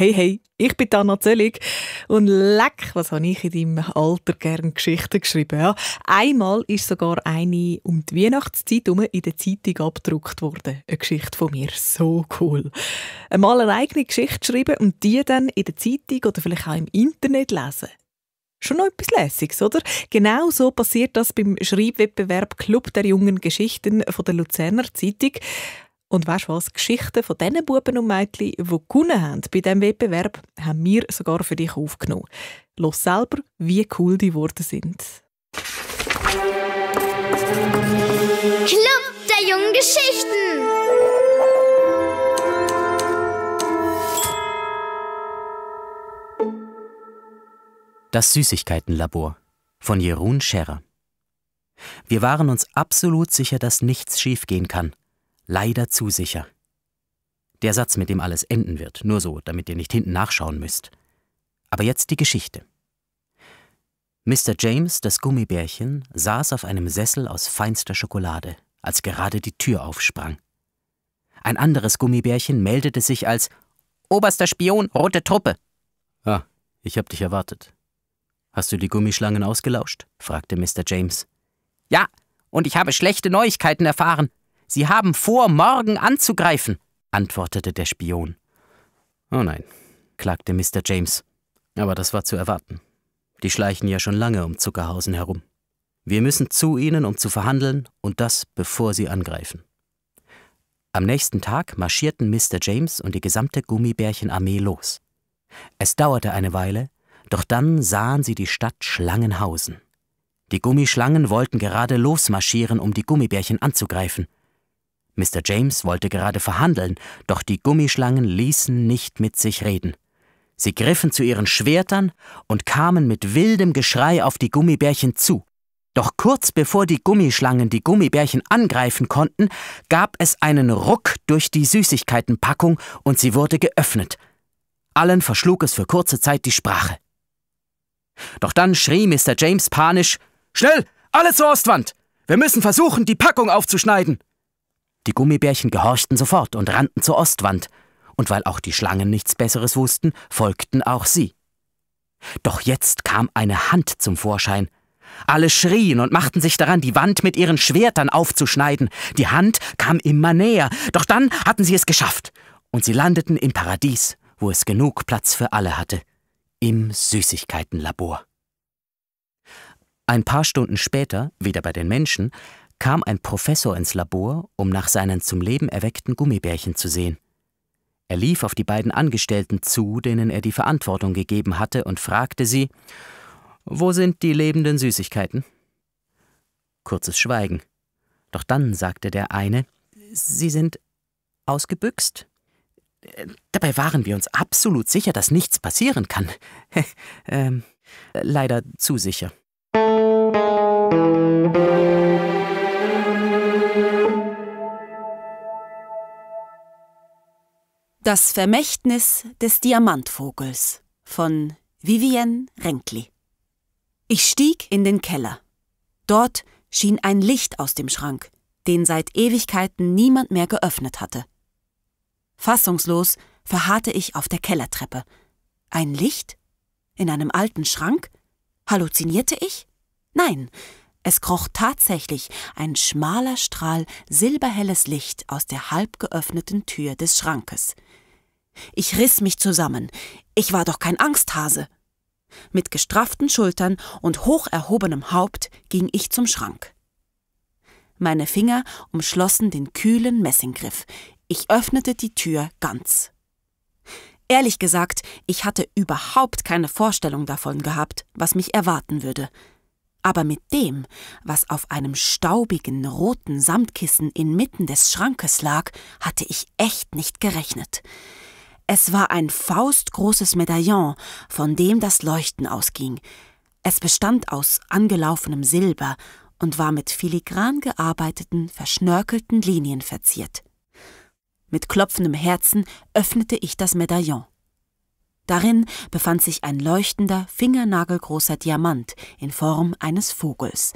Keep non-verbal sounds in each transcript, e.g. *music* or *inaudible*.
Hey, hey, ich bin Anna Zöllig und leck, was habe ich in deinem Alter gerne Geschichten geschrieben. Ja, einmal ist sogar eine um die Weihnachtszeit herum in der Zeitung abgedruckt worden. Eine Geschichte von mir, so cool. Einmal eine eigene Geschichte schreiben und die dann in der Zeitung oder vielleicht auch im Internet lesen. Schon noch etwas Lässiges, oder? Genau so passiert das beim Schreibwettbewerb Club der jungen Geschichten von der Luzerner Zeitung. Und weißt du was? Geschichten von diesen Buben und Mädchen, die gewonnen haben bei diesem Wettbewerb, haben wir sogar für dich aufgenommen. Los selber, wie cool die Worte sind. Club der jungen Geschichten! Das Süßigkeitenlabor von Jeroen Scherer. Wir waren uns absolut sicher, dass nichts schiefgehen kann leider zu sicher. Der Satz, mit dem alles enden wird, nur so, damit ihr nicht hinten nachschauen müsst. Aber jetzt die Geschichte. Mr. James, das Gummibärchen, saß auf einem Sessel aus feinster Schokolade, als gerade die Tür aufsprang. Ein anderes Gummibärchen meldete sich als Oberster Spion, rote Truppe. Ah, ich hab dich erwartet. Hast du die Gummischlangen ausgelauscht? fragte Mr. James. Ja, und ich habe schlechte Neuigkeiten erfahren, Sie haben vor, morgen anzugreifen, antwortete der Spion. Oh nein, klagte Mr. James. Aber das war zu erwarten. Die schleichen ja schon lange um Zuckerhausen herum. Wir müssen zu ihnen, um zu verhandeln, und das bevor sie angreifen. Am nächsten Tag marschierten Mr. James und die gesamte Gummibärchenarmee los. Es dauerte eine Weile, doch dann sahen sie die Stadt Schlangenhausen. Die Gummischlangen wollten gerade losmarschieren, um die Gummibärchen anzugreifen. Mr. James wollte gerade verhandeln, doch die Gummischlangen ließen nicht mit sich reden. Sie griffen zu ihren Schwertern und kamen mit wildem Geschrei auf die Gummibärchen zu. Doch kurz bevor die Gummischlangen die Gummibärchen angreifen konnten, gab es einen Ruck durch die Süßigkeitenpackung und sie wurde geöffnet. Allen verschlug es für kurze Zeit die Sprache. Doch dann schrie Mr. James panisch Schnell, alle zur Ostwand. Wir müssen versuchen, die Packung aufzuschneiden. Die Gummibärchen gehorchten sofort und rannten zur Ostwand, und weil auch die Schlangen nichts Besseres wussten, folgten auch sie. Doch jetzt kam eine Hand zum Vorschein. Alle schrien und machten sich daran, die Wand mit ihren Schwertern aufzuschneiden. Die Hand kam immer näher, doch dann hatten sie es geschafft, und sie landeten im Paradies, wo es genug Platz für alle hatte, im Süßigkeitenlabor. Ein paar Stunden später, wieder bei den Menschen, kam ein Professor ins Labor, um nach seinen zum Leben erweckten Gummibärchen zu sehen. Er lief auf die beiden Angestellten zu, denen er die Verantwortung gegeben hatte, und fragte sie Wo sind die lebenden Süßigkeiten? Kurzes Schweigen. Doch dann sagte der eine Sie sind ausgebüxt? Äh, dabei waren wir uns absolut sicher, dass nichts passieren kann. *laughs* ähm, leider zu sicher. Das Vermächtnis des Diamantvogels von Vivienne Renkli. Ich stieg in den Keller. Dort schien ein Licht aus dem Schrank, den seit Ewigkeiten niemand mehr geöffnet hatte. Fassungslos verharrte ich auf der Kellertreppe. Ein Licht? In einem alten Schrank? Halluzinierte ich? Nein, es kroch tatsächlich ein schmaler Strahl silberhelles Licht aus der halb geöffneten Tür des Schrankes. Ich riss mich zusammen. Ich war doch kein Angsthase. Mit gestrafften Schultern und hoch erhobenem Haupt ging ich zum Schrank. Meine Finger umschlossen den kühlen Messinggriff. Ich öffnete die Tür ganz. Ehrlich gesagt, ich hatte überhaupt keine Vorstellung davon gehabt, was mich erwarten würde. Aber mit dem, was auf einem staubigen roten Samtkissen inmitten des Schrankes lag, hatte ich echt nicht gerechnet. Es war ein faustgroßes Medaillon, von dem das Leuchten ausging. Es bestand aus angelaufenem Silber und war mit filigran gearbeiteten, verschnörkelten Linien verziert. Mit klopfendem Herzen öffnete ich das Medaillon. Darin befand sich ein leuchtender, fingernagelgroßer Diamant in Form eines Vogels.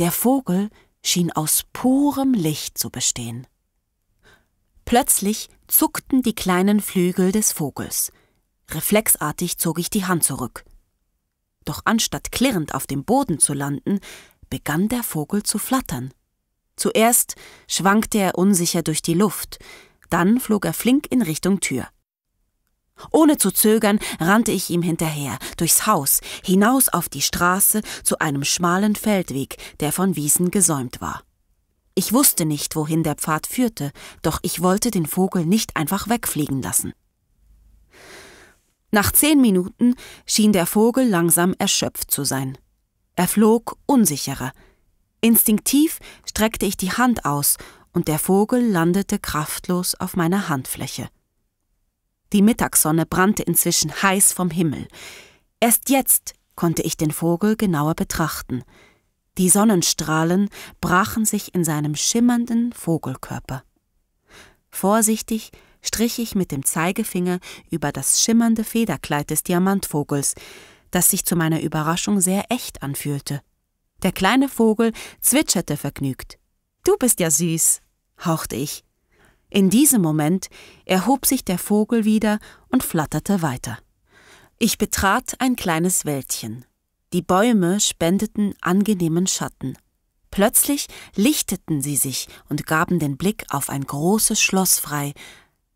Der Vogel schien aus purem Licht zu bestehen. Plötzlich zuckten die kleinen Flügel des Vogels. Reflexartig zog ich die Hand zurück. Doch anstatt klirrend auf dem Boden zu landen, begann der Vogel zu flattern. Zuerst schwankte er unsicher durch die Luft, dann flog er flink in Richtung Tür. Ohne zu zögern rannte ich ihm hinterher, durchs Haus, hinaus auf die Straße zu einem schmalen Feldweg, der von Wiesen gesäumt war. Ich wusste nicht, wohin der Pfad führte, doch ich wollte den Vogel nicht einfach wegfliegen lassen. Nach zehn Minuten schien der Vogel langsam erschöpft zu sein. Er flog unsicherer. Instinktiv streckte ich die Hand aus, und der Vogel landete kraftlos auf meiner Handfläche. Die Mittagssonne brannte inzwischen heiß vom Himmel. Erst jetzt konnte ich den Vogel genauer betrachten – die Sonnenstrahlen brachen sich in seinem schimmernden Vogelkörper. Vorsichtig strich ich mit dem Zeigefinger über das schimmernde Federkleid des Diamantvogels, das sich zu meiner Überraschung sehr echt anfühlte. Der kleine Vogel zwitscherte vergnügt. Du bist ja süß, hauchte ich. In diesem Moment erhob sich der Vogel wieder und flatterte weiter. Ich betrat ein kleines Wäldchen. Die Bäume spendeten angenehmen Schatten. Plötzlich lichteten sie sich und gaben den Blick auf ein großes Schloss frei,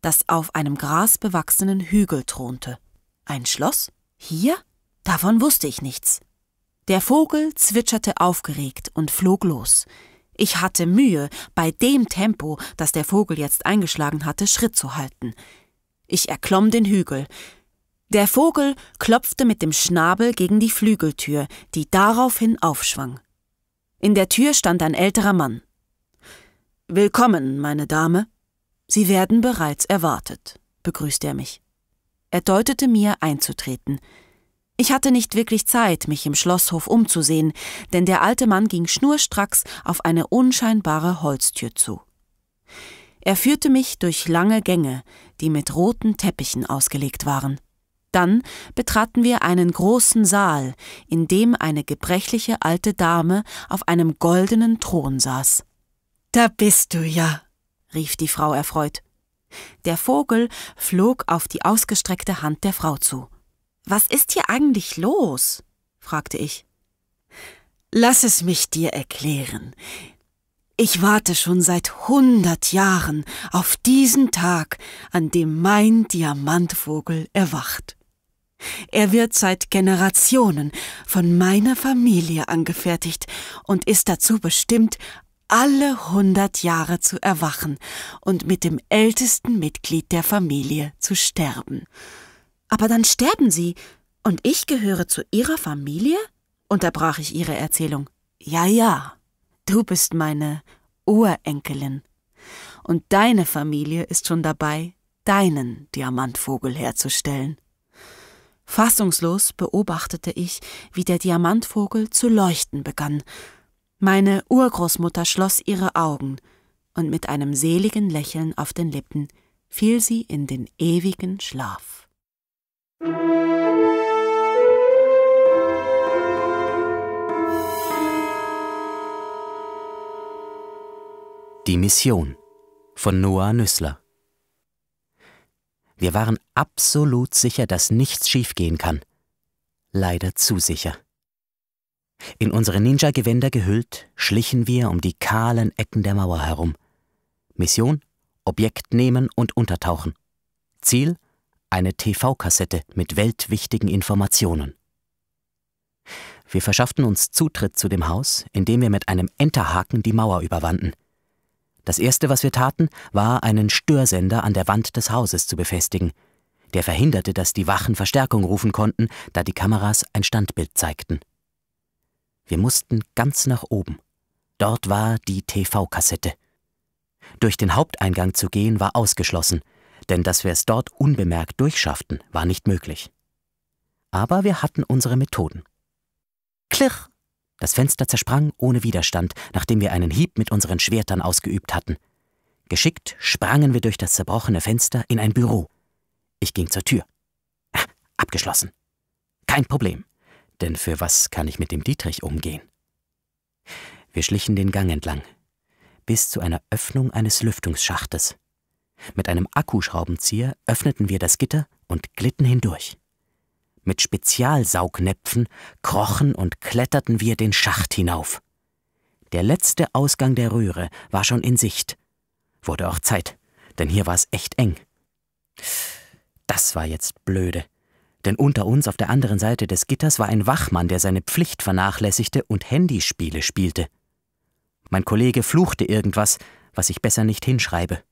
das auf einem grasbewachsenen Hügel thronte. Ein Schloss? Hier? Davon wusste ich nichts. Der Vogel zwitscherte aufgeregt und flog los. Ich hatte Mühe, bei dem Tempo, das der Vogel jetzt eingeschlagen hatte, Schritt zu halten. Ich erklomm den Hügel, der Vogel klopfte mit dem Schnabel gegen die Flügeltür, die daraufhin aufschwang. In der Tür stand ein älterer Mann. Willkommen, meine Dame. Sie werden bereits erwartet, begrüßte er mich. Er deutete mir einzutreten. Ich hatte nicht wirklich Zeit, mich im Schlosshof umzusehen, denn der alte Mann ging schnurstracks auf eine unscheinbare Holztür zu. Er führte mich durch lange Gänge, die mit roten Teppichen ausgelegt waren. Dann betraten wir einen großen Saal, in dem eine gebrechliche alte Dame auf einem goldenen Thron saß. Da bist du ja, rief die Frau erfreut. Der Vogel flog auf die ausgestreckte Hand der Frau zu. Was ist hier eigentlich los? fragte ich. Lass es mich dir erklären. Ich warte schon seit hundert Jahren auf diesen Tag, an dem mein Diamantvogel erwacht. Er wird seit Generationen von meiner Familie angefertigt und ist dazu bestimmt, alle hundert Jahre zu erwachen und mit dem ältesten Mitglied der Familie zu sterben. Aber dann sterben Sie, und ich gehöre zu Ihrer Familie? unterbrach ich ihre Erzählung. Ja, ja, du bist meine Urenkelin. Und deine Familie ist schon dabei, deinen Diamantvogel herzustellen. Fassungslos beobachtete ich, wie der Diamantvogel zu leuchten begann. Meine Urgroßmutter schloss ihre Augen, und mit einem seligen Lächeln auf den Lippen fiel sie in den ewigen Schlaf. Die Mission von Noah Nüssler wir waren absolut sicher, dass nichts schiefgehen kann. Leider zu sicher. In unsere Ninja-Gewänder gehüllt, schlichen wir um die kahlen Ecken der Mauer herum. Mission: Objekt nehmen und untertauchen. Ziel: eine TV-Kassette mit weltwichtigen Informationen. Wir verschafften uns Zutritt zu dem Haus, indem wir mit einem Enterhaken die Mauer überwanden. Das Erste, was wir taten, war, einen Störsender an der Wand des Hauses zu befestigen. Der verhinderte, dass die Wachen Verstärkung rufen konnten, da die Kameras ein Standbild zeigten. Wir mussten ganz nach oben. Dort war die TV-Kassette. Durch den Haupteingang zu gehen war ausgeschlossen, denn dass wir es dort unbemerkt durchschafften, war nicht möglich. Aber wir hatten unsere Methoden. Klirr! Das Fenster zersprang ohne Widerstand, nachdem wir einen Hieb mit unseren Schwertern ausgeübt hatten. Geschickt sprangen wir durch das zerbrochene Fenster in ein Büro. Ich ging zur Tür. Ah, abgeschlossen. Kein Problem, denn für was kann ich mit dem Dietrich umgehen? Wir schlichen den Gang entlang, bis zu einer Öffnung eines Lüftungsschachtes. Mit einem Akkuschraubenzieher öffneten wir das Gitter und glitten hindurch. Mit Spezialsaugnäpfen krochen und kletterten wir den Schacht hinauf. Der letzte Ausgang der Röhre war schon in Sicht. Wurde auch Zeit, denn hier war es echt eng. Das war jetzt blöde. Denn unter uns auf der anderen Seite des Gitters war ein Wachmann, der seine Pflicht vernachlässigte und Handyspiele spielte. Mein Kollege fluchte irgendwas, was ich besser nicht hinschreibe.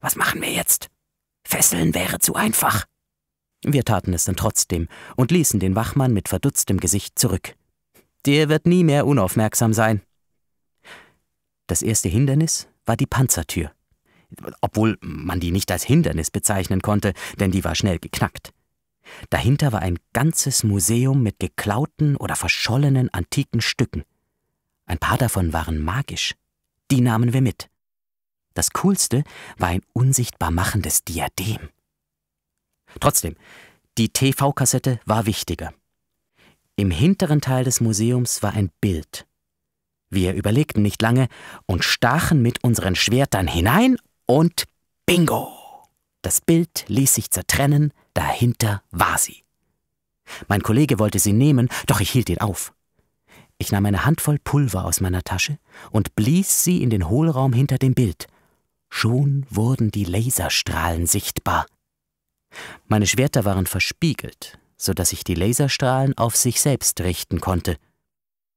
Was machen wir jetzt? Fesseln wäre zu einfach. Wir taten es dann trotzdem und ließen den Wachmann mit verdutztem Gesicht zurück. Der wird nie mehr unaufmerksam sein. Das erste Hindernis war die Panzertür. Obwohl man die nicht als Hindernis bezeichnen konnte, denn die war schnell geknackt. Dahinter war ein ganzes Museum mit geklauten oder verschollenen antiken Stücken. Ein paar davon waren magisch. Die nahmen wir mit. Das Coolste war ein unsichtbar machendes Diadem. Trotzdem, die TV-Kassette war wichtiger. Im hinteren Teil des Museums war ein Bild. Wir überlegten nicht lange und stachen mit unseren Schwertern hinein und bingo! Das Bild ließ sich zertrennen, dahinter war sie. Mein Kollege wollte sie nehmen, doch ich hielt ihn auf. Ich nahm eine Handvoll Pulver aus meiner Tasche und blies sie in den Hohlraum hinter dem Bild. Schon wurden die Laserstrahlen sichtbar. Meine Schwerter waren verspiegelt, so dass ich die Laserstrahlen auf sich selbst richten konnte.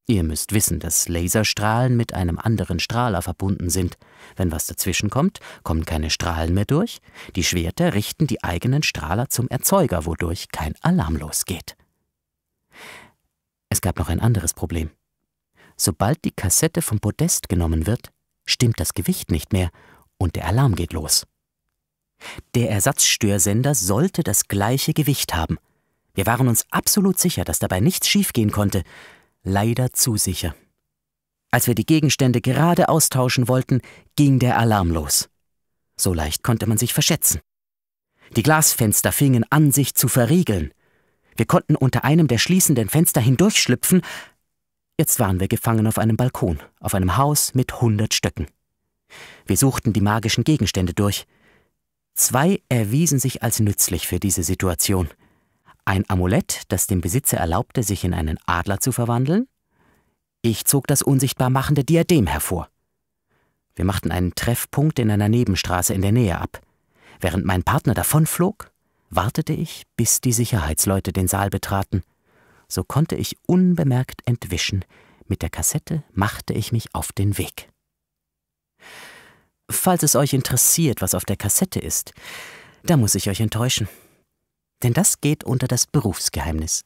Ihr müsst wissen, dass Laserstrahlen mit einem anderen Strahler verbunden sind. Wenn was dazwischen kommt, kommen keine Strahlen mehr durch. Die Schwerter richten die eigenen Strahler zum Erzeuger, wodurch kein Alarm losgeht. Es gab noch ein anderes Problem. Sobald die Kassette vom Podest genommen wird, stimmt das Gewicht nicht mehr und der Alarm geht los. Der Ersatzstörsender sollte das gleiche Gewicht haben. Wir waren uns absolut sicher, dass dabei nichts schiefgehen konnte. Leider zu sicher. Als wir die Gegenstände gerade austauschen wollten, ging der Alarm los. So leicht konnte man sich verschätzen. Die Glasfenster fingen an, sich zu verriegeln. Wir konnten unter einem der schließenden Fenster hindurchschlüpfen. Jetzt waren wir gefangen auf einem Balkon, auf einem Haus mit hundert Stöcken. Wir suchten die magischen Gegenstände durch. Zwei erwiesen sich als nützlich für diese Situation. Ein Amulett, das dem Besitzer erlaubte, sich in einen Adler zu verwandeln. Ich zog das unsichtbar machende Diadem hervor. Wir machten einen Treffpunkt in einer Nebenstraße in der Nähe ab. Während mein Partner davonflog, wartete ich, bis die Sicherheitsleute den Saal betraten. So konnte ich unbemerkt entwischen. Mit der Kassette machte ich mich auf den Weg. Falls es euch interessiert, was auf der Kassette ist, da muss ich euch enttäuschen. Denn das geht unter das Berufsgeheimnis.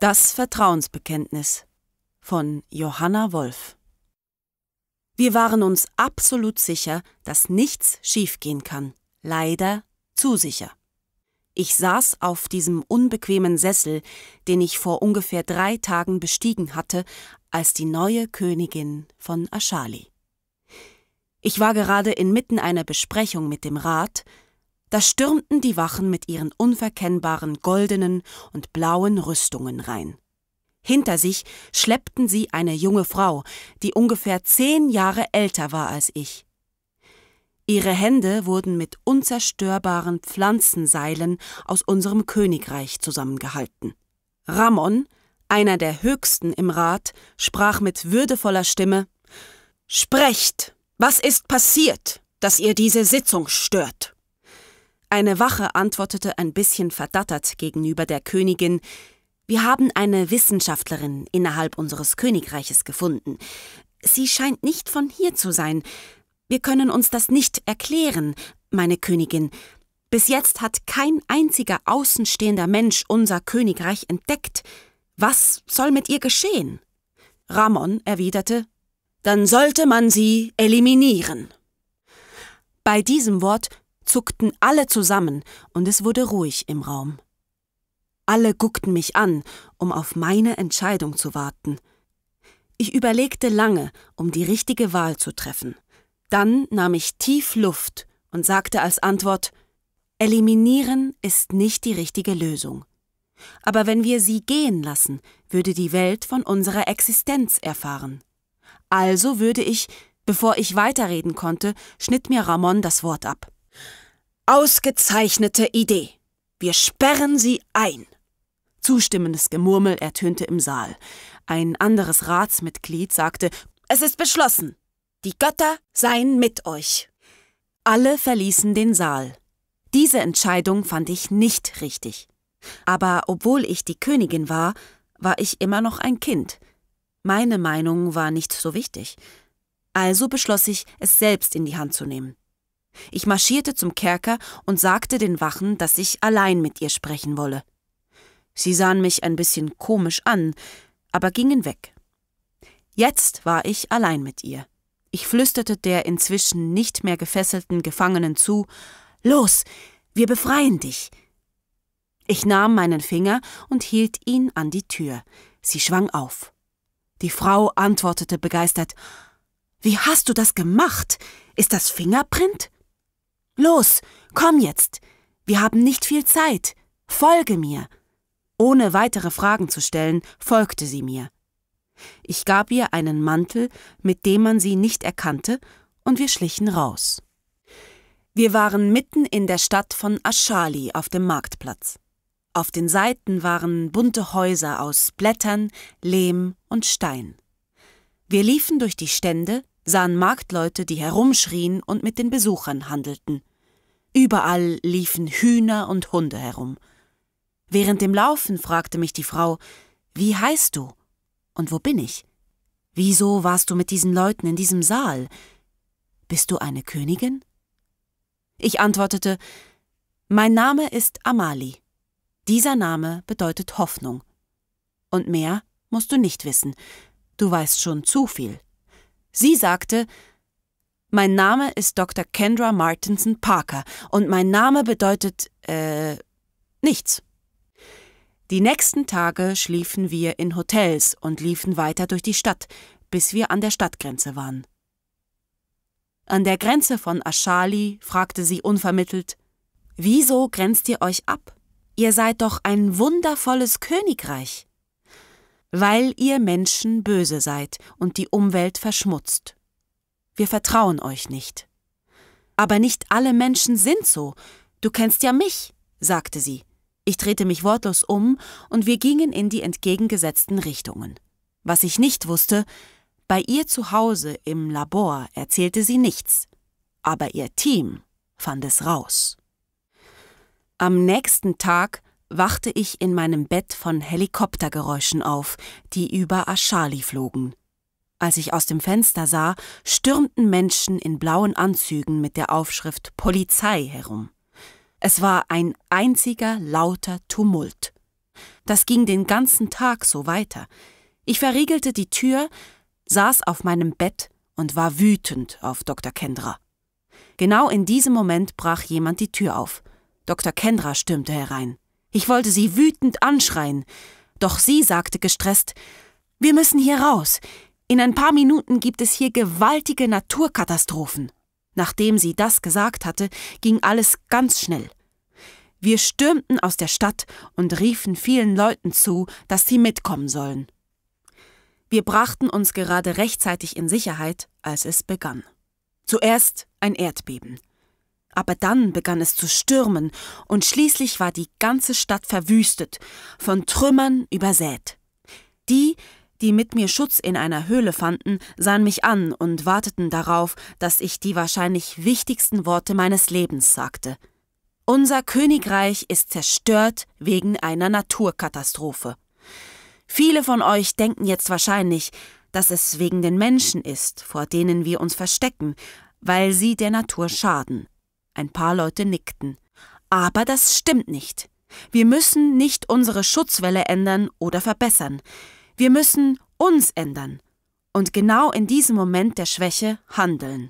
Das Vertrauensbekenntnis von Johanna Wolf. Wir waren uns absolut sicher, dass nichts schiefgehen kann. Leider zu sicher. Ich saß auf diesem unbequemen Sessel, den ich vor ungefähr drei Tagen bestiegen hatte, als die neue Königin von Aschali. Ich war gerade inmitten einer Besprechung mit dem Rat, da stürmten die Wachen mit ihren unverkennbaren goldenen und blauen Rüstungen rein. Hinter sich schleppten sie eine junge Frau, die ungefähr zehn Jahre älter war als ich. Ihre Hände wurden mit unzerstörbaren Pflanzenseilen aus unserem Königreich zusammengehalten. Ramon, einer der höchsten im Rat, sprach mit würdevoller Stimme Sprecht, was ist passiert, dass ihr diese Sitzung stört? Eine Wache antwortete ein bisschen verdattert gegenüber der Königin Wir haben eine Wissenschaftlerin innerhalb unseres Königreiches gefunden. Sie scheint nicht von hier zu sein, wir können uns das nicht erklären, meine Königin. Bis jetzt hat kein einziger außenstehender Mensch unser Königreich entdeckt. Was soll mit ihr geschehen? Ramon erwiderte Dann sollte man sie eliminieren. Bei diesem Wort zuckten alle zusammen, und es wurde ruhig im Raum. Alle guckten mich an, um auf meine Entscheidung zu warten. Ich überlegte lange, um die richtige Wahl zu treffen. Dann nahm ich tief Luft und sagte als Antwort Eliminieren ist nicht die richtige Lösung. Aber wenn wir sie gehen lassen, würde die Welt von unserer Existenz erfahren. Also würde ich, bevor ich weiterreden konnte, schnitt mir Ramon das Wort ab. Ausgezeichnete Idee. Wir sperren sie ein. Zustimmendes Gemurmel ertönte im Saal. Ein anderes Ratsmitglied sagte Es ist beschlossen. Die Götter seien mit euch. Alle verließen den Saal. Diese Entscheidung fand ich nicht richtig. Aber obwohl ich die Königin war, war ich immer noch ein Kind. Meine Meinung war nicht so wichtig. Also beschloss ich, es selbst in die Hand zu nehmen. Ich marschierte zum Kerker und sagte den Wachen, dass ich allein mit ihr sprechen wolle. Sie sahen mich ein bisschen komisch an, aber gingen weg. Jetzt war ich allein mit ihr. Ich flüsterte der inzwischen nicht mehr gefesselten Gefangenen zu Los, wir befreien dich. Ich nahm meinen Finger und hielt ihn an die Tür. Sie schwang auf. Die Frau antwortete begeistert Wie hast du das gemacht? Ist das Fingerprint? Los, komm jetzt. Wir haben nicht viel Zeit. Folge mir. Ohne weitere Fragen zu stellen, folgte sie mir. Ich gab ihr einen Mantel, mit dem man sie nicht erkannte, und wir schlichen raus. Wir waren mitten in der Stadt von Aschali auf dem Marktplatz. Auf den Seiten waren bunte Häuser aus Blättern, Lehm und Stein. Wir liefen durch die Stände, sahen Marktleute, die herumschrien und mit den Besuchern handelten. Überall liefen Hühner und Hunde herum. Während dem Laufen fragte mich die Frau, wie heißt du? Und wo bin ich? Wieso warst du mit diesen Leuten in diesem Saal? Bist du eine Königin? Ich antwortete Mein Name ist Amali. Dieser Name bedeutet Hoffnung. Und mehr musst du nicht wissen. Du weißt schon zu viel. Sie sagte Mein Name ist Dr. Kendra Martinson Parker und mein Name bedeutet äh nichts. Die nächsten Tage schliefen wir in Hotels und liefen weiter durch die Stadt, bis wir an der Stadtgrenze waren. An der Grenze von Aschali fragte sie unvermittelt Wieso grenzt ihr euch ab? Ihr seid doch ein wundervolles Königreich. Weil ihr Menschen böse seid und die Umwelt verschmutzt. Wir vertrauen euch nicht. Aber nicht alle Menschen sind so. Du kennst ja mich, sagte sie. Ich drehte mich wortlos um und wir gingen in die entgegengesetzten Richtungen. Was ich nicht wusste, bei ihr zu Hause im Labor erzählte sie nichts, aber ihr Team fand es raus. Am nächsten Tag wachte ich in meinem Bett von Helikoptergeräuschen auf, die über Aschali flogen. Als ich aus dem Fenster sah, stürmten Menschen in blauen Anzügen mit der Aufschrift Polizei herum. Es war ein einziger lauter Tumult. Das ging den ganzen Tag so weiter. Ich verriegelte die Tür, saß auf meinem Bett und war wütend auf Dr. Kendra. Genau in diesem Moment brach jemand die Tür auf. Dr. Kendra stürmte herein. Ich wollte sie wütend anschreien, doch sie sagte gestresst Wir müssen hier raus. In ein paar Minuten gibt es hier gewaltige Naturkatastrophen. Nachdem sie das gesagt hatte, ging alles ganz schnell. Wir stürmten aus der Stadt und riefen vielen Leuten zu, dass sie mitkommen sollen. Wir brachten uns gerade rechtzeitig in Sicherheit, als es begann. Zuerst ein Erdbeben. Aber dann begann es zu stürmen und schließlich war die ganze Stadt verwüstet, von Trümmern übersät. Die, die mit mir Schutz in einer Höhle fanden, sahen mich an und warteten darauf, dass ich die wahrscheinlich wichtigsten Worte meines Lebens sagte. Unser Königreich ist zerstört wegen einer Naturkatastrophe. Viele von euch denken jetzt wahrscheinlich, dass es wegen den Menschen ist, vor denen wir uns verstecken, weil sie der Natur schaden. Ein paar Leute nickten. Aber das stimmt nicht. Wir müssen nicht unsere Schutzwelle ändern oder verbessern. Wir müssen uns ändern und genau in diesem Moment der Schwäche handeln.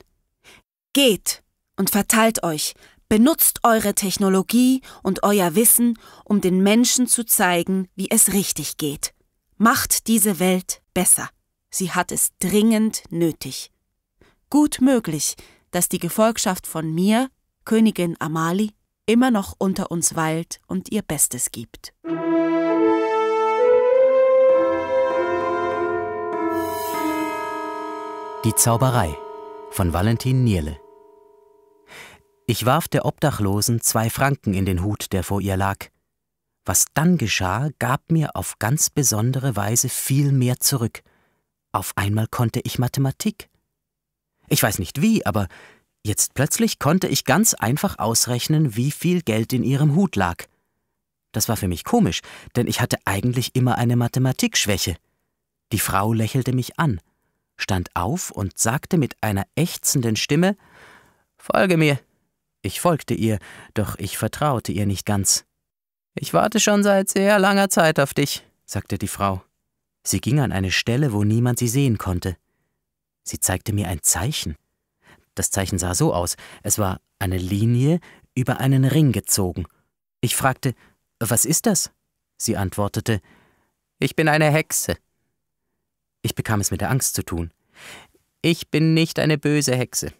Geht und verteilt euch, benutzt eure Technologie und euer Wissen, um den Menschen zu zeigen, wie es richtig geht. Macht diese Welt besser. Sie hat es dringend nötig. Gut möglich, dass die Gefolgschaft von mir, Königin Amali, immer noch unter uns weilt und ihr Bestes gibt. Die Zauberei von Valentin Nierle. Ich warf der Obdachlosen zwei Franken in den Hut, der vor ihr lag. Was dann geschah, gab mir auf ganz besondere Weise viel mehr zurück. Auf einmal konnte ich Mathematik. Ich weiß nicht wie, aber jetzt plötzlich konnte ich ganz einfach ausrechnen, wie viel Geld in ihrem Hut lag. Das war für mich komisch, denn ich hatte eigentlich immer eine Mathematikschwäche. Die Frau lächelte mich an stand auf und sagte mit einer ächzenden Stimme Folge mir. Ich folgte ihr, doch ich vertraute ihr nicht ganz. Ich warte schon seit sehr langer Zeit auf dich, sagte die Frau. Sie ging an eine Stelle, wo niemand sie sehen konnte. Sie zeigte mir ein Zeichen. Das Zeichen sah so aus, es war eine Linie über einen Ring gezogen. Ich fragte, was ist das? Sie antwortete, ich bin eine Hexe. Ich bekam es mit der Angst zu tun. Ich bin nicht eine böse Hexe.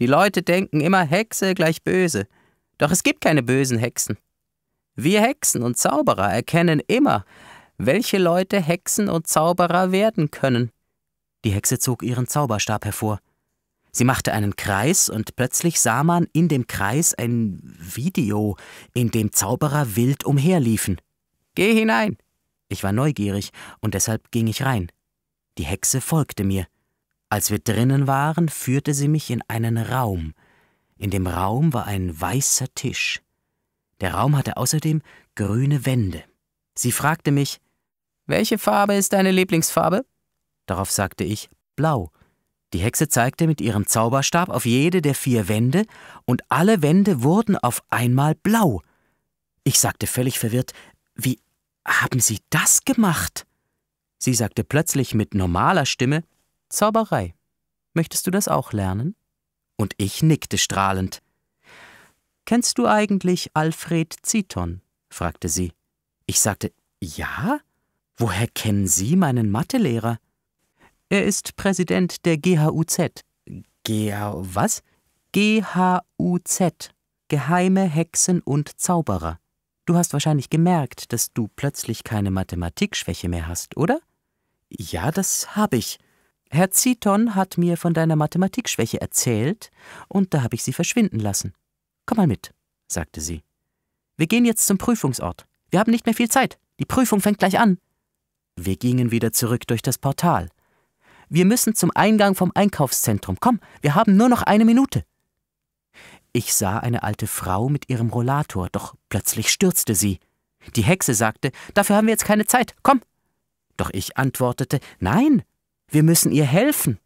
Die Leute denken immer Hexe gleich böse. Doch es gibt keine bösen Hexen. Wir Hexen und Zauberer erkennen immer, welche Leute Hexen und Zauberer werden können. Die Hexe zog ihren Zauberstab hervor. Sie machte einen Kreis und plötzlich sah man in dem Kreis ein Video, in dem Zauberer wild umherliefen. Geh hinein! Ich war neugierig und deshalb ging ich rein. Die Hexe folgte mir. Als wir drinnen waren, führte sie mich in einen Raum. In dem Raum war ein weißer Tisch. Der Raum hatte außerdem grüne Wände. Sie fragte mich, Welche Farbe ist deine Lieblingsfarbe? Darauf sagte ich, Blau. Die Hexe zeigte mit ihrem Zauberstab auf jede der vier Wände, und alle Wände wurden auf einmal blau. Ich sagte völlig verwirrt, Wie haben Sie das gemacht? Sie sagte plötzlich mit normaler Stimme Zauberei. Möchtest du das auch lernen? Und ich nickte strahlend. Kennst du eigentlich Alfred Ziton? fragte sie. Ich sagte Ja? Woher kennen Sie meinen Mathelehrer? Er ist Präsident der GHUZ. GH was? GHUZ. Geheime Hexen und Zauberer. Du hast wahrscheinlich gemerkt, dass du plötzlich keine Mathematikschwäche mehr hast, oder? Ja, das habe ich. Herr Ziton hat mir von deiner Mathematikschwäche erzählt, und da habe ich sie verschwinden lassen. Komm mal mit, sagte sie. Wir gehen jetzt zum Prüfungsort. Wir haben nicht mehr viel Zeit. Die Prüfung fängt gleich an. Wir gingen wieder zurück durch das Portal. Wir müssen zum Eingang vom Einkaufszentrum. Komm, wir haben nur noch eine Minute. Ich sah eine alte Frau mit ihrem Rollator, doch plötzlich stürzte sie. Die Hexe sagte, dafür haben wir jetzt keine Zeit. Komm, doch ich antwortete Nein, wir müssen ihr helfen.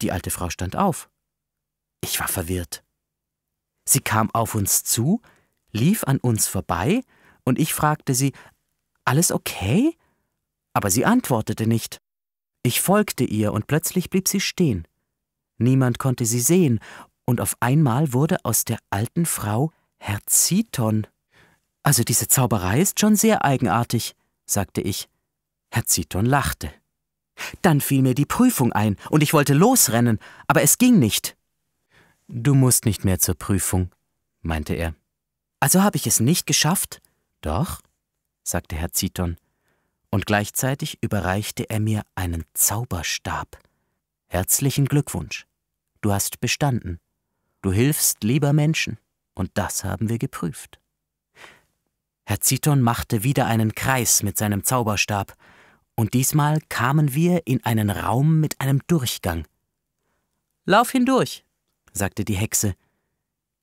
Die alte Frau stand auf. Ich war verwirrt. Sie kam auf uns zu, lief an uns vorbei, und ich fragte sie Alles okay? Aber sie antwortete nicht. Ich folgte ihr, und plötzlich blieb sie stehen. Niemand konnte sie sehen, und auf einmal wurde aus der alten Frau Herr Ziton. Also diese Zauberei ist schon sehr eigenartig, sagte ich. Herr Ziton lachte. Dann fiel mir die Prüfung ein und ich wollte losrennen, aber es ging nicht. Du musst nicht mehr zur Prüfung, meinte er. Also habe ich es nicht geschafft? Doch, sagte Herr Ziton, und gleichzeitig überreichte er mir einen Zauberstab. Herzlichen Glückwunsch. Du hast bestanden. Du hilfst lieber Menschen, und das haben wir geprüft. Herr Ziton machte wieder einen Kreis mit seinem Zauberstab, und diesmal kamen wir in einen Raum mit einem Durchgang. Lauf hindurch, sagte die Hexe.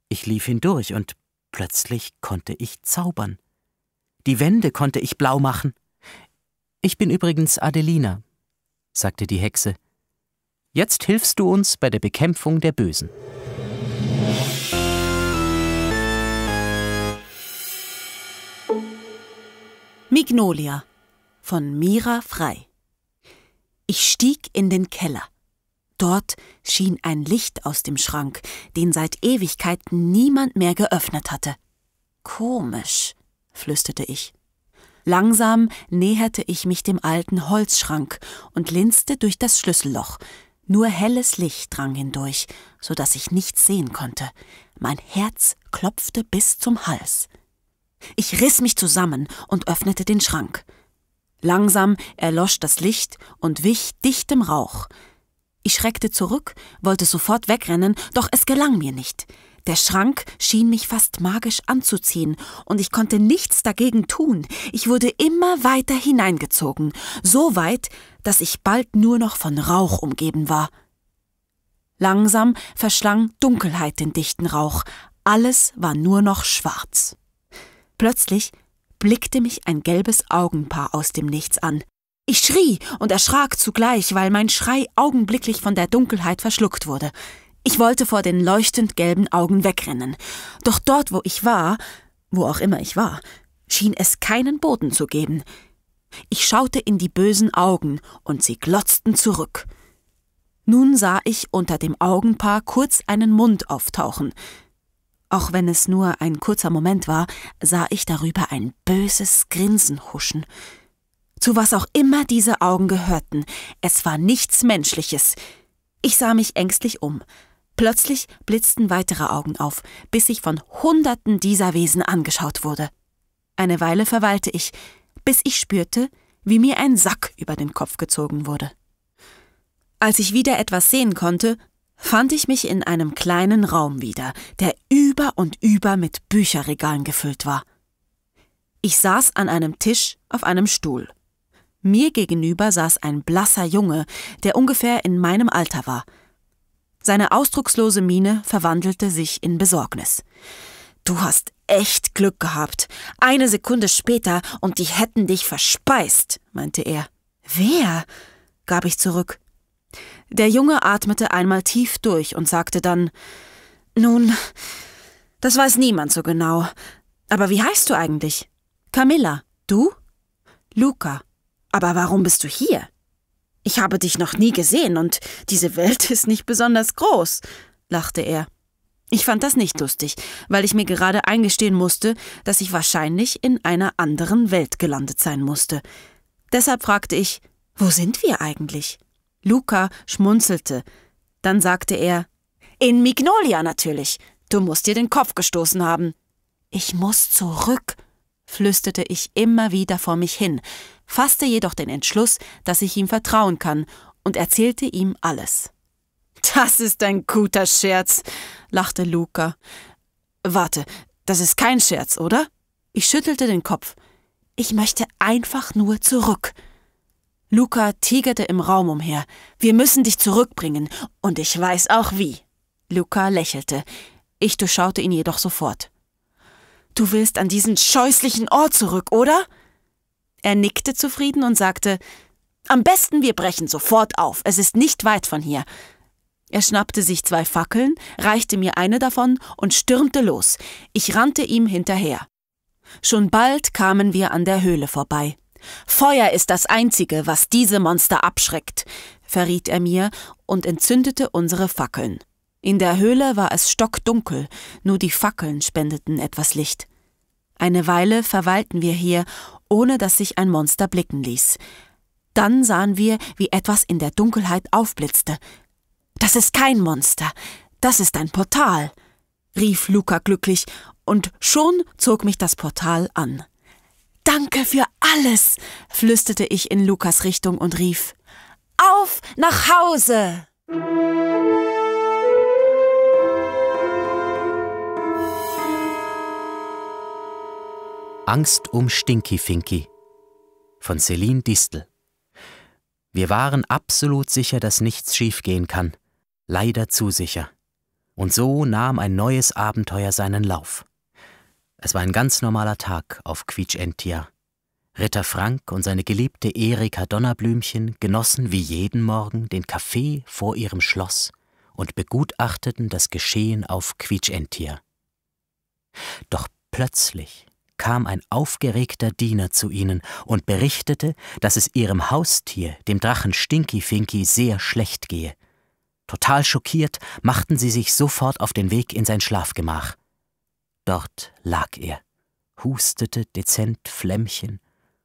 Ich lief hindurch und plötzlich konnte ich zaubern. Die Wände konnte ich blau machen. Ich bin übrigens Adelina, sagte die Hexe. Jetzt hilfst du uns bei der Bekämpfung der Bösen. Mignolia von Mira Frei. Ich stieg in den Keller. Dort schien ein Licht aus dem Schrank, den seit Ewigkeiten niemand mehr geöffnet hatte. Komisch, flüsterte ich. Langsam näherte ich mich dem alten Holzschrank und linste durch das Schlüsselloch. Nur helles Licht drang hindurch, so dass ich nichts sehen konnte. Mein Herz klopfte bis zum Hals. Ich riss mich zusammen und öffnete den Schrank. Langsam erlosch das Licht und wich dichtem Rauch. Ich schreckte zurück, wollte sofort wegrennen, doch es gelang mir nicht. Der Schrank schien mich fast magisch anzuziehen, und ich konnte nichts dagegen tun. Ich wurde immer weiter hineingezogen, so weit, dass ich bald nur noch von Rauch umgeben war. Langsam verschlang Dunkelheit den dichten Rauch, alles war nur noch schwarz. Plötzlich blickte mich ein gelbes Augenpaar aus dem Nichts an. Ich schrie und erschrak zugleich, weil mein Schrei augenblicklich von der Dunkelheit verschluckt wurde. Ich wollte vor den leuchtend gelben Augen wegrennen. Doch dort, wo ich war, wo auch immer ich war, schien es keinen Boden zu geben. Ich schaute in die bösen Augen, und sie glotzten zurück. Nun sah ich unter dem Augenpaar kurz einen Mund auftauchen. Auch wenn es nur ein kurzer Moment war, sah ich darüber ein böses Grinsen huschen. Zu was auch immer diese Augen gehörten, es war nichts Menschliches. Ich sah mich ängstlich um. Plötzlich blitzten weitere Augen auf, bis ich von Hunderten dieser Wesen angeschaut wurde. Eine Weile verweilte ich, bis ich spürte, wie mir ein Sack über den Kopf gezogen wurde. Als ich wieder etwas sehen konnte, fand ich mich in einem kleinen Raum wieder, der über und über mit Bücherregalen gefüllt war. Ich saß an einem Tisch auf einem Stuhl. Mir gegenüber saß ein blasser Junge, der ungefähr in meinem Alter war. Seine ausdruckslose Miene verwandelte sich in Besorgnis. Du hast echt Glück gehabt. Eine Sekunde später und die hätten dich verspeist, meinte er. Wer? gab ich zurück. Der Junge atmete einmal tief durch und sagte dann Nun, das weiß niemand so genau. Aber wie heißt du eigentlich? Camilla. Du? Luca. Aber warum bist du hier? Ich habe dich noch nie gesehen und diese Welt ist nicht besonders groß, lachte er. Ich fand das nicht lustig, weil ich mir gerade eingestehen musste, dass ich wahrscheinlich in einer anderen Welt gelandet sein musste. Deshalb fragte ich, wo sind wir eigentlich? Luca schmunzelte. Dann sagte er, in Mignolia natürlich. Du musst dir den Kopf gestoßen haben. Ich muss zurück, flüsterte ich immer wieder vor mich hin, fasste jedoch den Entschluss, dass ich ihm vertrauen kann und erzählte ihm alles. Das ist ein guter Scherz, lachte Luca. Warte, das ist kein Scherz, oder? Ich schüttelte den Kopf. Ich möchte einfach nur zurück. Luca tigerte im Raum umher. Wir müssen dich zurückbringen, und ich weiß auch wie. Luca lächelte. Ich durchschaute ihn jedoch sofort. Du willst an diesen scheußlichen Ort zurück, oder? Er nickte zufrieden und sagte, Am besten wir brechen sofort auf, es ist nicht weit von hier. Er schnappte sich zwei Fackeln, reichte mir eine davon und stürmte los. Ich rannte ihm hinterher. Schon bald kamen wir an der Höhle vorbei. Feuer ist das Einzige, was diese Monster abschreckt, verriet er mir und entzündete unsere Fackeln. In der Höhle war es stockdunkel, nur die Fackeln spendeten etwas Licht. Eine Weile verweilten wir hier, ohne dass sich ein Monster blicken ließ. Dann sahen wir, wie etwas in der Dunkelheit aufblitzte. Das ist kein Monster, das ist ein Portal, rief Luca glücklich, und schon zog mich das Portal an. Danke für alles, flüsterte ich in Lukas Richtung und rief Auf nach Hause. Angst um Stinky Finky von Celine Distel. Wir waren absolut sicher, dass nichts schiefgehen kann. Leider zu sicher. Und so nahm ein neues Abenteuer seinen Lauf. Es war ein ganz normaler Tag auf Quietschentia. Ritter Frank und seine geliebte Erika Donnerblümchen genossen wie jeden Morgen den Kaffee vor ihrem Schloss und begutachteten das Geschehen auf Quietschentia. Doch plötzlich kam ein aufgeregter Diener zu ihnen und berichtete, dass es ihrem Haustier, dem Drachen Stinky Finky, sehr schlecht gehe. Total schockiert machten sie sich sofort auf den Weg in sein Schlafgemach. Dort lag er, hustete dezent Flämmchen,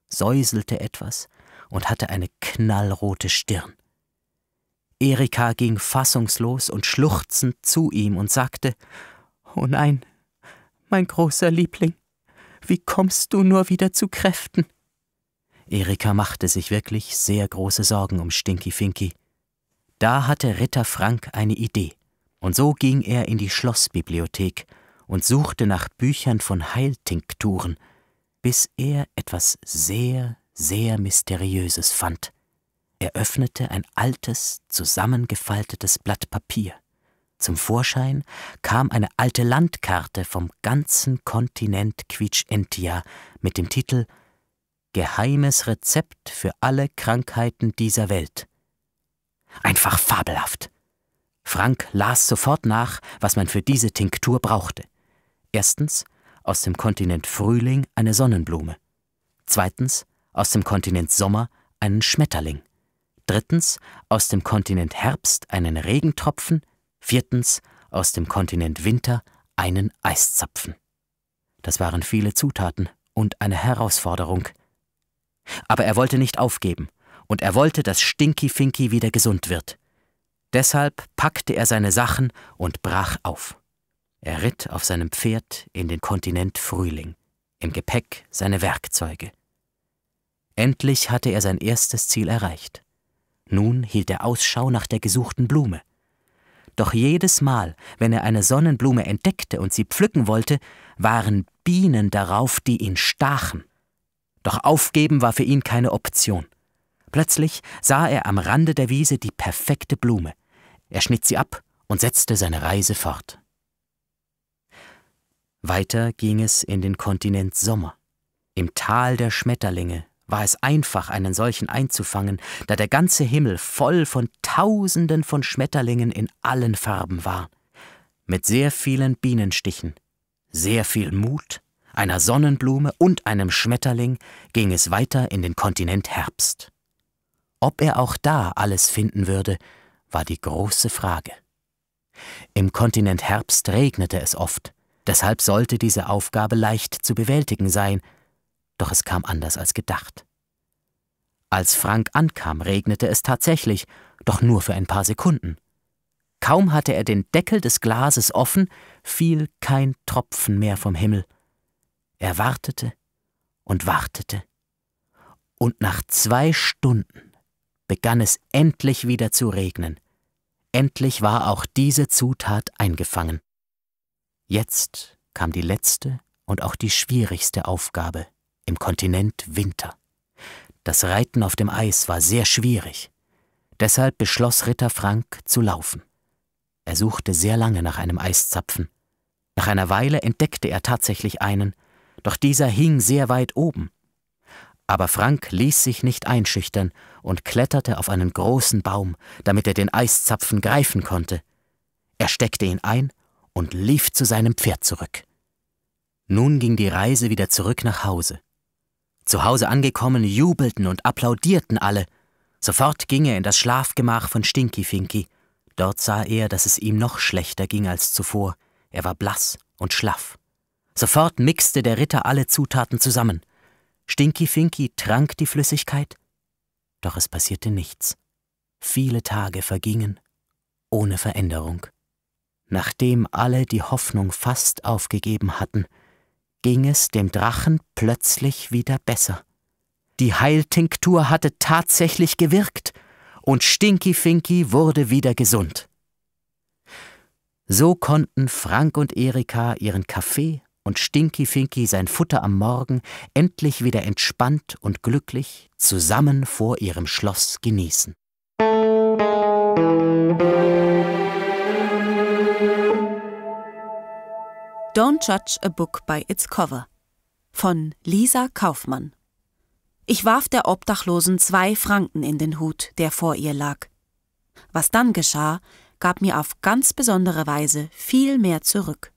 säuselte etwas und hatte eine knallrote Stirn. Erika ging fassungslos und schluchzend zu ihm und sagte Oh nein, mein großer Liebling, wie kommst du nur wieder zu Kräften? Erika machte sich wirklich sehr große Sorgen um Stinky Finky. Da hatte Ritter Frank eine Idee, und so ging er in die Schlossbibliothek und suchte nach Büchern von Heiltinkturen, bis er etwas sehr, sehr Mysteriöses fand. Er öffnete ein altes, zusammengefaltetes Blatt Papier. Zum Vorschein kam eine alte Landkarte vom ganzen Kontinent Quietschentia mit dem Titel Geheimes Rezept für alle Krankheiten dieser Welt. Einfach fabelhaft. Frank las sofort nach, was man für diese Tinktur brauchte. Erstens aus dem Kontinent Frühling eine Sonnenblume. Zweitens aus dem Kontinent Sommer einen Schmetterling. Drittens aus dem Kontinent Herbst einen Regentropfen. Viertens aus dem Kontinent Winter einen Eiszapfen. Das waren viele Zutaten und eine Herausforderung. Aber er wollte nicht aufgeben und er wollte, dass Stinky Finky wieder gesund wird. Deshalb packte er seine Sachen und brach auf. Er ritt auf seinem Pferd in den Kontinent Frühling, im Gepäck seine Werkzeuge. Endlich hatte er sein erstes Ziel erreicht. Nun hielt er Ausschau nach der gesuchten Blume. Doch jedes Mal, wenn er eine Sonnenblume entdeckte und sie pflücken wollte, waren Bienen darauf, die ihn stachen. Doch aufgeben war für ihn keine Option. Plötzlich sah er am Rande der Wiese die perfekte Blume. Er schnitt sie ab und setzte seine Reise fort. Weiter ging es in den Kontinent Sommer. Im Tal der Schmetterlinge war es einfach, einen solchen einzufangen, da der ganze Himmel voll von Tausenden von Schmetterlingen in allen Farben war. Mit sehr vielen Bienenstichen, sehr viel Mut, einer Sonnenblume und einem Schmetterling ging es weiter in den Kontinent Herbst. Ob er auch da alles finden würde, war die große Frage. Im Kontinent Herbst regnete es oft, Deshalb sollte diese Aufgabe leicht zu bewältigen sein, doch es kam anders als gedacht. Als Frank ankam, regnete es tatsächlich, doch nur für ein paar Sekunden. Kaum hatte er den Deckel des Glases offen, fiel kein Tropfen mehr vom Himmel. Er wartete und wartete. Und nach zwei Stunden begann es endlich wieder zu regnen. Endlich war auch diese Zutat eingefangen. Jetzt kam die letzte und auch die schwierigste Aufgabe im Kontinent Winter. Das Reiten auf dem Eis war sehr schwierig. Deshalb beschloss Ritter Frank zu laufen. Er suchte sehr lange nach einem Eiszapfen. Nach einer Weile entdeckte er tatsächlich einen, doch dieser hing sehr weit oben. Aber Frank ließ sich nicht einschüchtern und kletterte auf einen großen Baum, damit er den Eiszapfen greifen konnte. Er steckte ihn ein und lief zu seinem Pferd zurück. Nun ging die Reise wieder zurück nach Hause. Zu Hause angekommen, jubelten und applaudierten alle. Sofort ging er in das Schlafgemach von Stinky Finky. Dort sah er, dass es ihm noch schlechter ging als zuvor. Er war blass und schlaff. Sofort mixte der Ritter alle Zutaten zusammen. Stinky Finky trank die Flüssigkeit, doch es passierte nichts. Viele Tage vergingen ohne Veränderung. Nachdem alle die Hoffnung fast aufgegeben hatten, ging es dem Drachen plötzlich wieder besser. Die Heiltinktur hatte tatsächlich gewirkt und Stinky Finky wurde wieder gesund. So konnten Frank und Erika ihren Kaffee und Stinky Finky sein Futter am Morgen endlich wieder entspannt und glücklich zusammen vor ihrem Schloss genießen. Musik Don't Judge a Book by Its Cover von Lisa Kaufmann. Ich warf der Obdachlosen zwei Franken in den Hut, der vor ihr lag. Was dann geschah, gab mir auf ganz besondere Weise viel mehr zurück.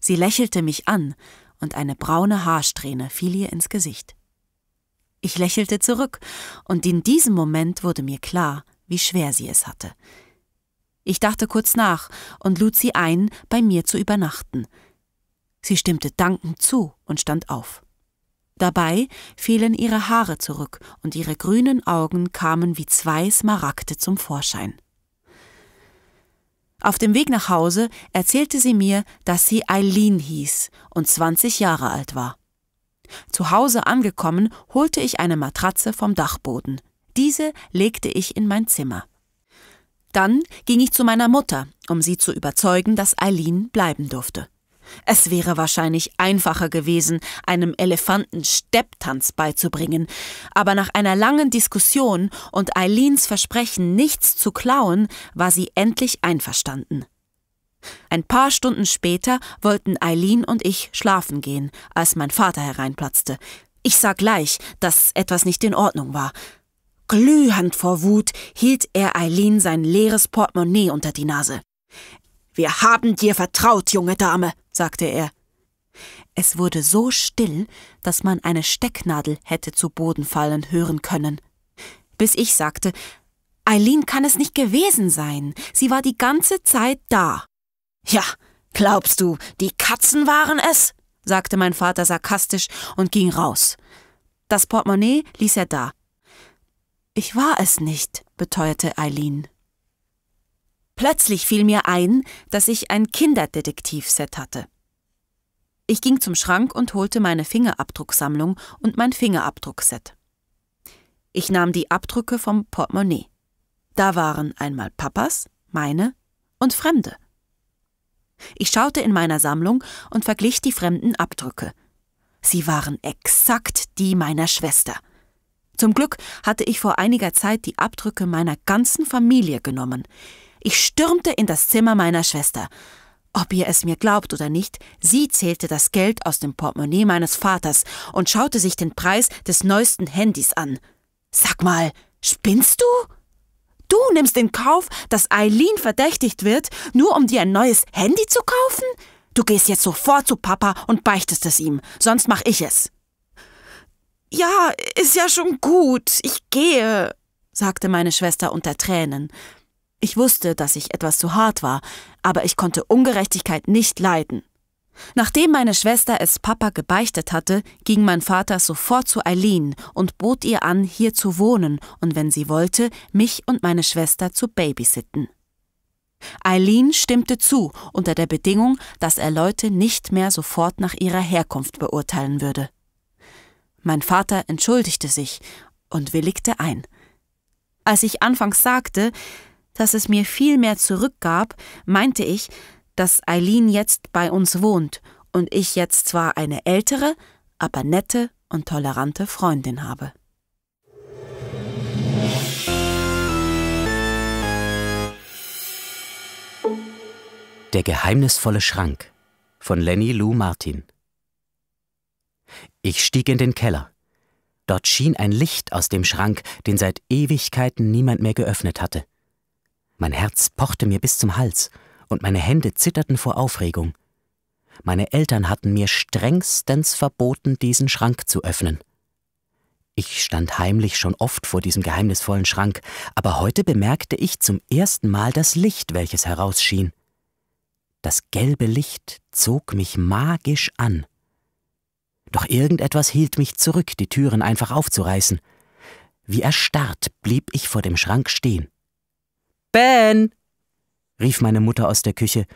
Sie lächelte mich an, und eine braune Haarsträhne fiel ihr ins Gesicht. Ich lächelte zurück, und in diesem Moment wurde mir klar, wie schwer sie es hatte, ich dachte kurz nach und lud sie ein, bei mir zu übernachten. Sie stimmte dankend zu und stand auf. Dabei fielen ihre Haare zurück und ihre grünen Augen kamen wie zwei Smaragde zum Vorschein. Auf dem Weg nach Hause erzählte sie mir, dass sie Eileen hieß und 20 Jahre alt war. Zu Hause angekommen, holte ich eine Matratze vom Dachboden. Diese legte ich in mein Zimmer. Dann ging ich zu meiner Mutter, um sie zu überzeugen, dass Eileen bleiben durfte. Es wäre wahrscheinlich einfacher gewesen, einem Elefanten Stepptanz beizubringen, aber nach einer langen Diskussion und Eileens Versprechen, nichts zu klauen, war sie endlich einverstanden. Ein paar Stunden später wollten Eileen und ich schlafen gehen, als mein Vater hereinplatzte. Ich sah gleich, dass etwas nicht in Ordnung war. Glühend vor Wut hielt er Eileen sein leeres Portemonnaie unter die Nase. Wir haben dir vertraut, junge Dame, sagte er. Es wurde so still, dass man eine Stecknadel hätte zu Boden fallen hören können. Bis ich sagte, Eileen kann es nicht gewesen sein. Sie war die ganze Zeit da. Ja, glaubst du, die Katzen waren es? sagte mein Vater sarkastisch und ging raus. Das Portemonnaie ließ er da. Ich war es nicht, beteuerte Eileen. Plötzlich fiel mir ein, dass ich ein Kinderdetektivset hatte. Ich ging zum Schrank und holte meine Fingerabdrucksammlung und mein Fingerabdruckset. Ich nahm die Abdrücke vom Portemonnaie. Da waren einmal Papas, meine und Fremde. Ich schaute in meiner Sammlung und verglich die fremden Abdrücke. Sie waren exakt die meiner Schwester. Zum Glück hatte ich vor einiger Zeit die Abdrücke meiner ganzen Familie genommen. Ich stürmte in das Zimmer meiner Schwester. Ob ihr es mir glaubt oder nicht, sie zählte das Geld aus dem Portemonnaie meines Vaters und schaute sich den Preis des neuesten Handys an. Sag mal, spinnst du? Du nimmst in Kauf, dass Eileen verdächtigt wird, nur um dir ein neues Handy zu kaufen? Du gehst jetzt sofort zu Papa und beichtest es ihm, sonst mach ich es. Ja, ist ja schon gut, ich gehe, sagte meine Schwester unter Tränen. Ich wusste, dass ich etwas zu hart war, aber ich konnte Ungerechtigkeit nicht leiden. Nachdem meine Schwester es Papa gebeichtet hatte, ging mein Vater sofort zu Eileen und bot ihr an, hier zu wohnen und wenn sie wollte, mich und meine Schwester zu babysitten. Eileen stimmte zu, unter der Bedingung, dass er Leute nicht mehr sofort nach ihrer Herkunft beurteilen würde. Mein Vater entschuldigte sich und willigte ein. Als ich anfangs sagte, dass es mir viel mehr zurückgab, meinte ich, dass Eileen jetzt bei uns wohnt und ich jetzt zwar eine ältere, aber nette und tolerante Freundin habe. Der geheimnisvolle Schrank von Lenny Lou Martin ich stieg in den Keller. Dort schien ein Licht aus dem Schrank, den seit Ewigkeiten niemand mehr geöffnet hatte. Mein Herz pochte mir bis zum Hals und meine Hände zitterten vor Aufregung. Meine Eltern hatten mir strengstens verboten, diesen Schrank zu öffnen. Ich stand heimlich schon oft vor diesem geheimnisvollen Schrank, aber heute bemerkte ich zum ersten Mal das Licht, welches herausschien. Das gelbe Licht zog mich magisch an. Doch irgendetwas hielt mich zurück, die Türen einfach aufzureißen. Wie erstarrt blieb ich vor dem Schrank stehen. Ben! rief meine Mutter aus der Küche,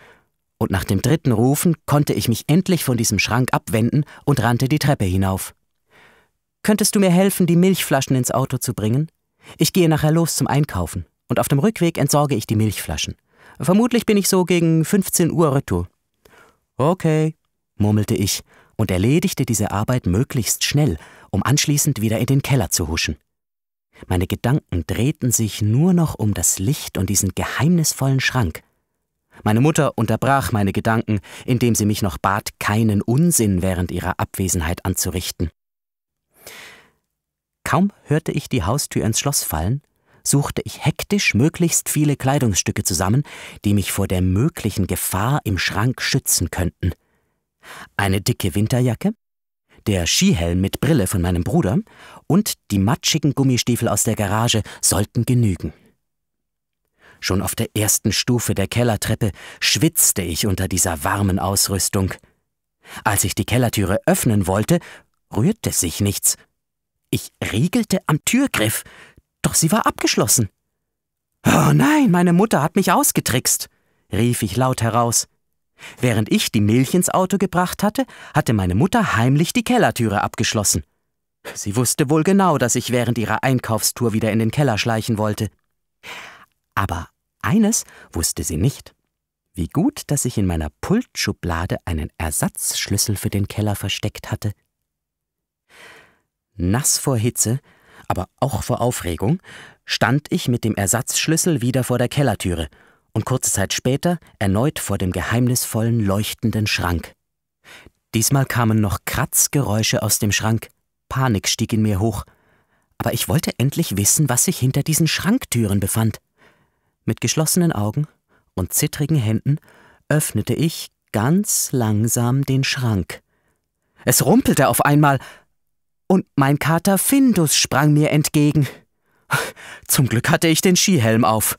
und nach dem dritten Rufen konnte ich mich endlich von diesem Schrank abwenden und rannte die Treppe hinauf. Könntest du mir helfen, die Milchflaschen ins Auto zu bringen? Ich gehe nachher los zum Einkaufen, und auf dem Rückweg entsorge ich die Milchflaschen. Vermutlich bin ich so gegen 15 Uhr retour. Okay, murmelte ich und erledigte diese Arbeit möglichst schnell, um anschließend wieder in den Keller zu huschen. Meine Gedanken drehten sich nur noch um das Licht und diesen geheimnisvollen Schrank. Meine Mutter unterbrach meine Gedanken, indem sie mich noch bat, keinen Unsinn während ihrer Abwesenheit anzurichten. Kaum hörte ich die Haustür ins Schloss fallen, suchte ich hektisch möglichst viele Kleidungsstücke zusammen, die mich vor der möglichen Gefahr im Schrank schützen könnten eine dicke Winterjacke, der Skihelm mit Brille von meinem Bruder und die matschigen Gummistiefel aus der Garage sollten genügen. Schon auf der ersten Stufe der Kellertreppe schwitzte ich unter dieser warmen Ausrüstung. Als ich die Kellertüre öffnen wollte, rührte sich nichts. Ich riegelte am Türgriff, doch sie war abgeschlossen. Oh nein, meine Mutter hat mich ausgetrickst, rief ich laut heraus. Während ich die Milch ins Auto gebracht hatte, hatte meine Mutter heimlich die Kellertüre abgeschlossen. Sie wusste wohl genau, dass ich während ihrer Einkaufstour wieder in den Keller schleichen wollte. Aber eines wusste sie nicht. Wie gut, dass ich in meiner Pultschublade einen Ersatzschlüssel für den Keller versteckt hatte. Nass vor Hitze, aber auch vor Aufregung, stand ich mit dem Ersatzschlüssel wieder vor der Kellertüre und kurze Zeit später erneut vor dem geheimnisvollen leuchtenden Schrank. Diesmal kamen noch Kratzgeräusche aus dem Schrank. Panik stieg in mir hoch. Aber ich wollte endlich wissen, was sich hinter diesen Schranktüren befand. Mit geschlossenen Augen und zittrigen Händen öffnete ich ganz langsam den Schrank. Es rumpelte auf einmal, und mein Kater Findus sprang mir entgegen. Zum Glück hatte ich den Skihelm auf.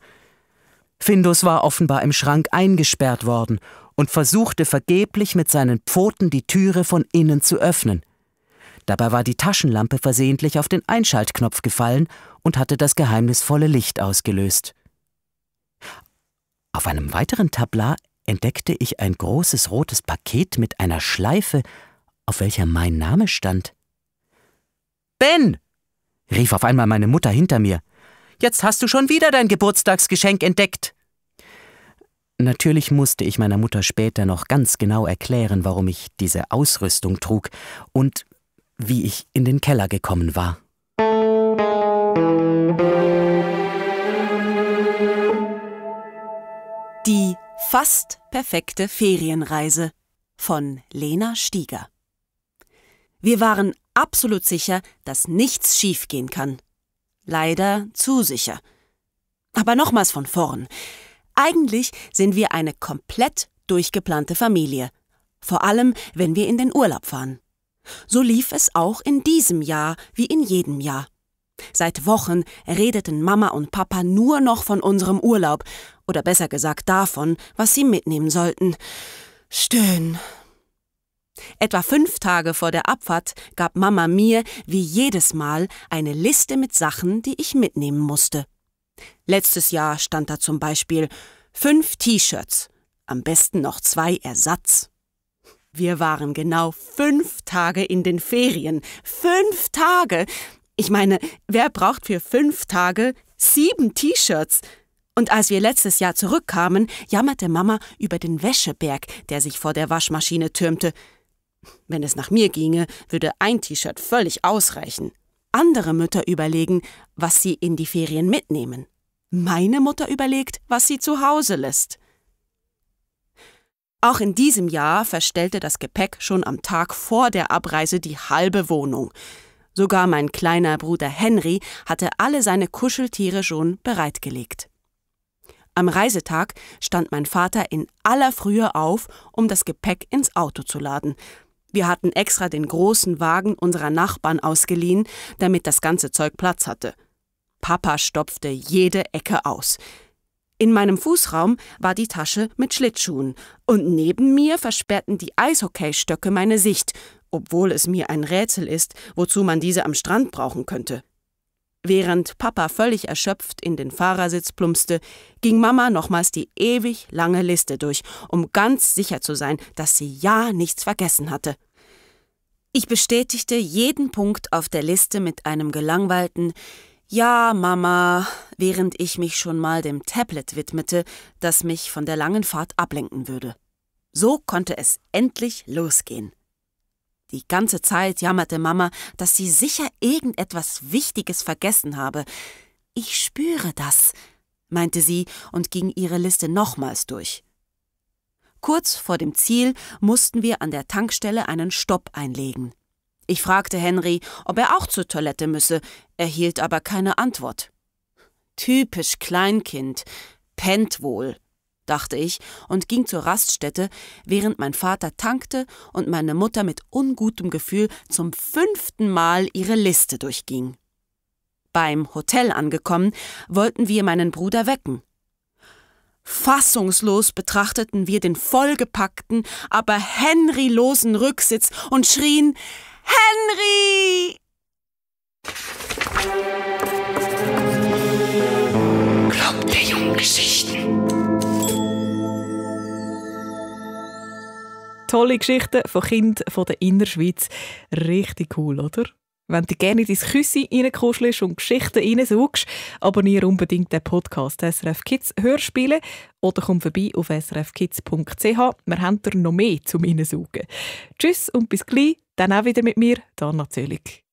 Findus war offenbar im Schrank eingesperrt worden und versuchte vergeblich mit seinen Pfoten die Türe von innen zu öffnen. Dabei war die Taschenlampe versehentlich auf den Einschaltknopf gefallen und hatte das geheimnisvolle Licht ausgelöst. Auf einem weiteren Tablar entdeckte ich ein großes rotes Paket mit einer Schleife, auf welcher mein Name stand. Ben! rief auf einmal meine Mutter hinter mir. Jetzt hast du schon wieder dein Geburtstagsgeschenk entdeckt. Natürlich musste ich meiner Mutter später noch ganz genau erklären, warum ich diese Ausrüstung trug und wie ich in den Keller gekommen war. Die fast perfekte Ferienreise von Lena Stieger. Wir waren absolut sicher, dass nichts schiefgehen kann leider zu sicher. Aber nochmals von vorn. Eigentlich sind wir eine komplett durchgeplante Familie. Vor allem, wenn wir in den Urlaub fahren. So lief es auch in diesem Jahr wie in jedem Jahr. Seit Wochen redeten Mama und Papa nur noch von unserem Urlaub, oder besser gesagt davon, was sie mitnehmen sollten. Stöhn, Etwa fünf Tage vor der Abfahrt gab Mama mir, wie jedes Mal, eine Liste mit Sachen, die ich mitnehmen musste. Letztes Jahr stand da zum Beispiel fünf T-Shirts, am besten noch zwei Ersatz. Wir waren genau fünf Tage in den Ferien. Fünf Tage! Ich meine, wer braucht für fünf Tage sieben T-Shirts? Und als wir letztes Jahr zurückkamen, jammerte Mama über den Wäscheberg, der sich vor der Waschmaschine türmte. Wenn es nach mir ginge, würde ein T-Shirt völlig ausreichen. Andere Mütter überlegen, was sie in die Ferien mitnehmen. Meine Mutter überlegt, was sie zu Hause lässt. Auch in diesem Jahr verstellte das Gepäck schon am Tag vor der Abreise die halbe Wohnung. Sogar mein kleiner Bruder Henry hatte alle seine Kuscheltiere schon bereitgelegt. Am Reisetag stand mein Vater in aller Frühe auf, um das Gepäck ins Auto zu laden. Wir hatten extra den großen Wagen unserer Nachbarn ausgeliehen, damit das ganze Zeug Platz hatte. Papa stopfte jede Ecke aus. In meinem Fußraum war die Tasche mit Schlittschuhen, und neben mir versperrten die Eishockeystöcke meine Sicht, obwohl es mir ein Rätsel ist, wozu man diese am Strand brauchen könnte. Während Papa völlig erschöpft in den Fahrersitz plumpste, ging Mama nochmals die ewig lange Liste durch, um ganz sicher zu sein, dass sie ja nichts vergessen hatte. Ich bestätigte jeden Punkt auf der Liste mit einem gelangweilten Ja, Mama, während ich mich schon mal dem Tablet widmete, das mich von der langen Fahrt ablenken würde. So konnte es endlich losgehen. Die ganze Zeit jammerte Mama, dass sie sicher irgendetwas Wichtiges vergessen habe. Ich spüre das, meinte sie und ging ihre Liste nochmals durch. Kurz vor dem Ziel mussten wir an der Tankstelle einen Stopp einlegen. Ich fragte Henry, ob er auch zur Toilette müsse, erhielt aber keine Antwort. Typisch Kleinkind, pennt wohl, dachte ich und ging zur Raststätte, während mein Vater tankte und meine Mutter mit ungutem Gefühl zum fünften Mal ihre Liste durchging. Beim Hotel angekommen, wollten wir meinen Bruder wecken. Fassungslos betrachteten wir den vollgepackten, aber henrylosen Rücksitz und schrien Henry! Glaubt der jungen Geschichten. Tolle Geschichten von Kindern von der Innerschweiz. Richtig cool, oder? Wenn du gerne in dein Küsse reinkuschelst und Geschichten reinsaugst, abonniere unbedingt den Podcast SRF Kids Hörspiele oder komm vorbei auf srfkids.ch. Wir haben da noch mehr zum Reinsaugen. Tschüss und bis gleich, dann auch wieder mit mir, Dana Zöllig.